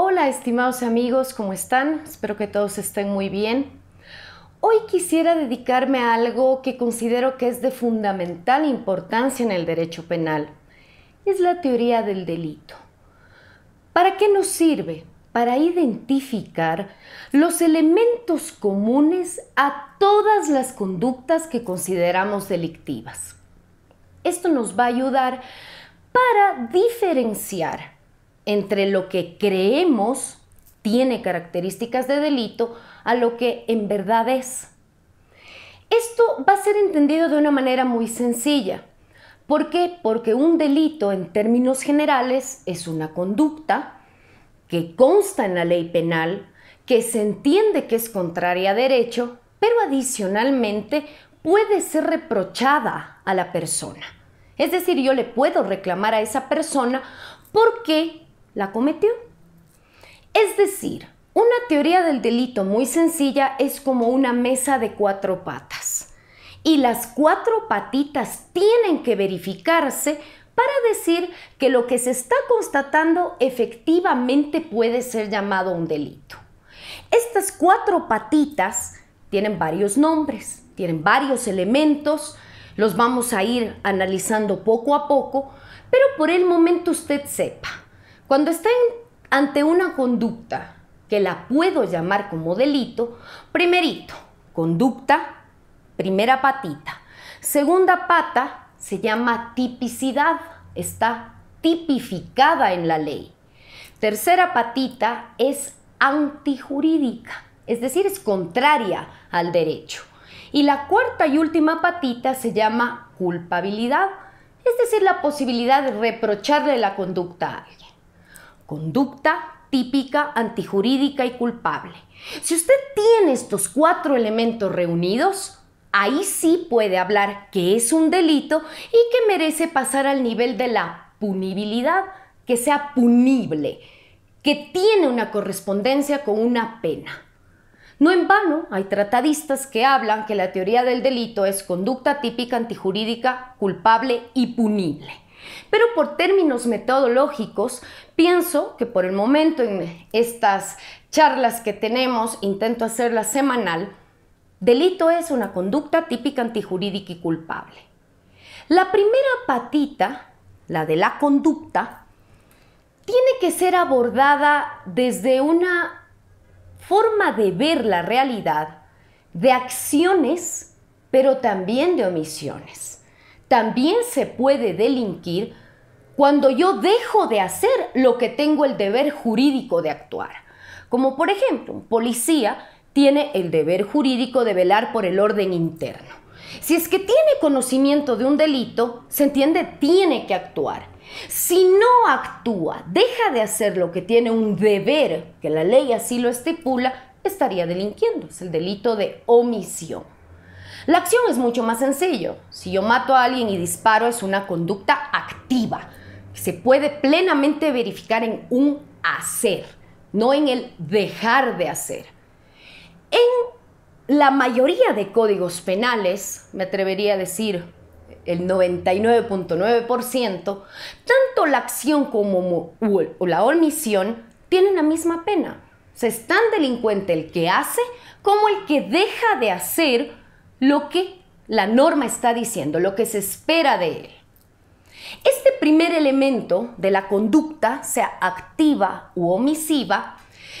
Hola estimados amigos, ¿cómo están? Espero que todos estén muy bien. Hoy quisiera dedicarme a algo que considero que es de fundamental importancia en el derecho penal. Es la teoría del delito. ¿Para qué nos sirve? Para identificar los elementos comunes a todas las conductas que consideramos delictivas. Esto nos va a ayudar para diferenciar entre lo que creemos tiene características de delito a lo que en verdad es. Esto va a ser entendido de una manera muy sencilla. ¿Por qué? Porque un delito en términos generales es una conducta que consta en la ley penal, que se entiende que es contraria a derecho, pero adicionalmente puede ser reprochada a la persona. Es decir, yo le puedo reclamar a esa persona porque la cometió. Es decir, una teoría del delito muy sencilla es como una mesa de cuatro patas. Y las cuatro patitas tienen que verificarse para decir que lo que se está constatando efectivamente puede ser llamado un delito. Estas cuatro patitas tienen varios nombres, tienen varios elementos, los vamos a ir analizando poco a poco, pero por el momento usted sepa cuando estén ante una conducta que la puedo llamar como delito, primerito, conducta, primera patita. Segunda pata se llama tipicidad, está tipificada en la ley. Tercera patita es antijurídica, es decir, es contraria al derecho. Y la cuarta y última patita se llama culpabilidad, es decir, la posibilidad de reprocharle la conducta a alguien conducta típica, antijurídica y culpable. Si usted tiene estos cuatro elementos reunidos, ahí sí puede hablar que es un delito y que merece pasar al nivel de la punibilidad, que sea punible, que tiene una correspondencia con una pena. No en vano, hay tratadistas que hablan que la teoría del delito es conducta típica, antijurídica, culpable y punible. Pero por términos metodológicos, pienso que por el momento en estas charlas que tenemos, intento hacerlas semanal, delito es una conducta típica antijurídica y culpable. La primera patita, la de la conducta, tiene que ser abordada desde una forma de ver la realidad, de acciones, pero también de omisiones. También se puede delinquir cuando yo dejo de hacer lo que tengo el deber jurídico de actuar. Como por ejemplo, un policía tiene el deber jurídico de velar por el orden interno. Si es que tiene conocimiento de un delito, se entiende, tiene que actuar. Si no actúa, deja de hacer lo que tiene un deber, que la ley así lo estipula, estaría delinquiendo. Es el delito de omisión. La acción es mucho más sencillo. Si yo mato a alguien y disparo es una conducta activa. se puede plenamente verificar en un hacer, no en el dejar de hacer. En la mayoría de códigos penales, me atrevería a decir el 99.9%, tanto la acción como la omisión tienen la misma pena. O sea, es tan delincuente el que hace como el que deja de hacer lo que la norma está diciendo, lo que se espera de él. Este primer elemento de la conducta, sea activa u omisiva,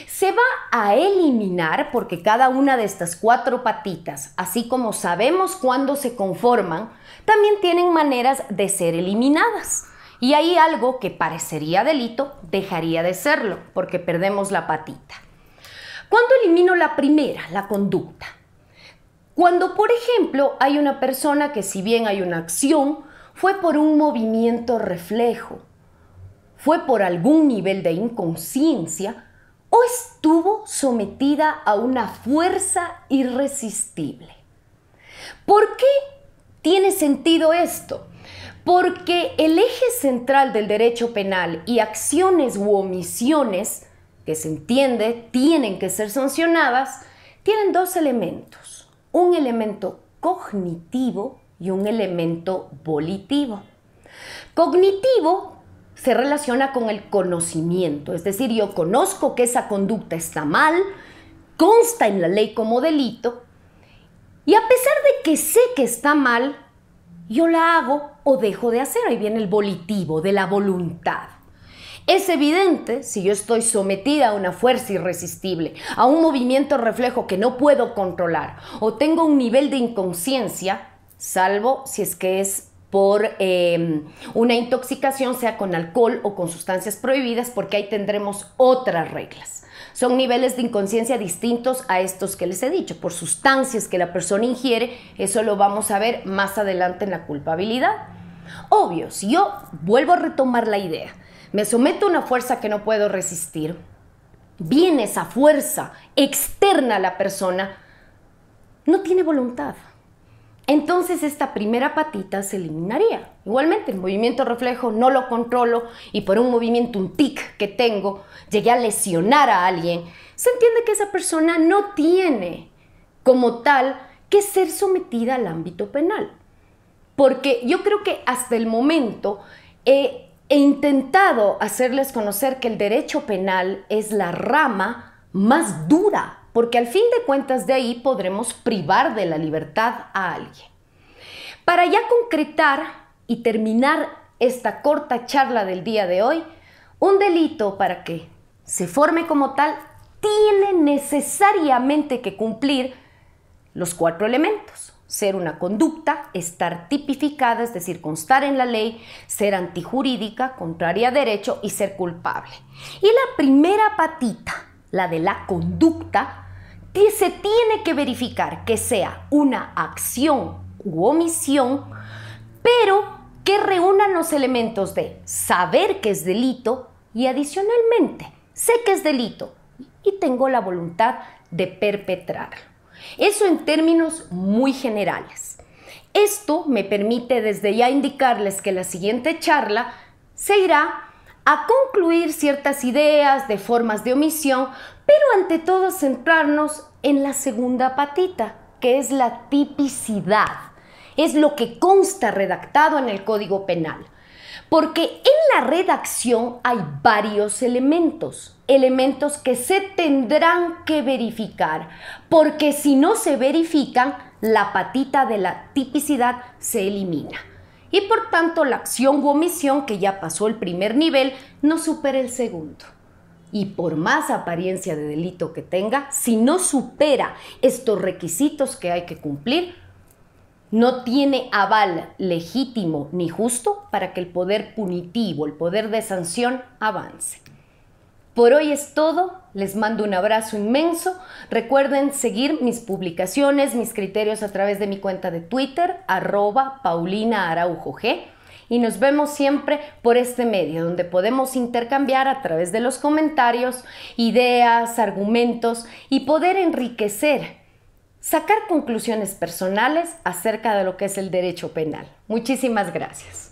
se va a eliminar porque cada una de estas cuatro patitas, así como sabemos cuándo se conforman, también tienen maneras de ser eliminadas. Y ahí algo que parecería delito dejaría de serlo porque perdemos la patita. ¿Cuándo elimino la primera, la conducta? Cuando, por ejemplo, hay una persona que si bien hay una acción, fue por un movimiento reflejo, fue por algún nivel de inconsciencia o estuvo sometida a una fuerza irresistible. ¿Por qué tiene sentido esto? Porque el eje central del derecho penal y acciones u omisiones que se entiende tienen que ser sancionadas, tienen dos elementos un elemento cognitivo y un elemento volitivo. Cognitivo se relaciona con el conocimiento, es decir, yo conozco que esa conducta está mal, consta en la ley como delito, y a pesar de que sé que está mal, yo la hago o dejo de hacer. Ahí viene el volitivo de la voluntad. Es evidente si yo estoy sometida a una fuerza irresistible, a un movimiento reflejo que no puedo controlar o tengo un nivel de inconsciencia, salvo si es que es por em, una intoxicación, sea con alcohol o con sustancias prohibidas, porque ahí tendremos otras reglas. Son niveles de inconsciencia distintos a estos que les he dicho. Por sustancias que la persona ingiere, eso lo vamos a ver más adelante en la culpabilidad. Obvio, si yo vuelvo a retomar la idea, me someto a una fuerza que no puedo resistir, viene esa fuerza externa a la persona, no tiene voluntad. Entonces esta primera patita se eliminaría. Igualmente, el movimiento reflejo no lo controlo y por un movimiento, un tic que tengo, llegué a lesionar a alguien. Se entiende que esa persona no tiene como tal que ser sometida al ámbito penal. Porque yo creo que hasta el momento eh, he intentado hacerles conocer que el derecho penal es la rama más dura, porque al fin de cuentas de ahí podremos privar de la libertad a alguien. Para ya concretar y terminar esta corta charla del día de hoy, un delito para que se forme como tal tiene necesariamente que cumplir los cuatro elementos ser una conducta, estar tipificada, es decir, constar en la ley, ser antijurídica, contraria a derecho y ser culpable. Y la primera patita, la de la conducta, se tiene que verificar que sea una acción u omisión, pero que reúnan los elementos de saber que es delito y adicionalmente sé que es delito y tengo la voluntad de perpetrarlo. Eso en términos muy generales. Esto me permite desde ya indicarles que la siguiente charla se irá a concluir ciertas ideas de formas de omisión, pero ante todo centrarnos en la segunda patita, que es la tipicidad. Es lo que consta redactado en el Código Penal. Porque en la redacción hay varios elementos elementos que se tendrán que verificar, porque si no se verifican, la patita de la tipicidad se elimina. Y por tanto, la acción u omisión que ya pasó el primer nivel no supera el segundo. Y por más apariencia de delito que tenga, si no supera estos requisitos que hay que cumplir, no tiene aval legítimo ni justo para que el poder punitivo, el poder de sanción, avance. Por hoy es todo, les mando un abrazo inmenso. Recuerden seguir mis publicaciones, mis criterios a través de mi cuenta de Twitter, arroba Paulina Araujo G. Y nos vemos siempre por este medio, donde podemos intercambiar a través de los comentarios ideas, argumentos y poder enriquecer, sacar conclusiones personales acerca de lo que es el derecho penal. Muchísimas gracias.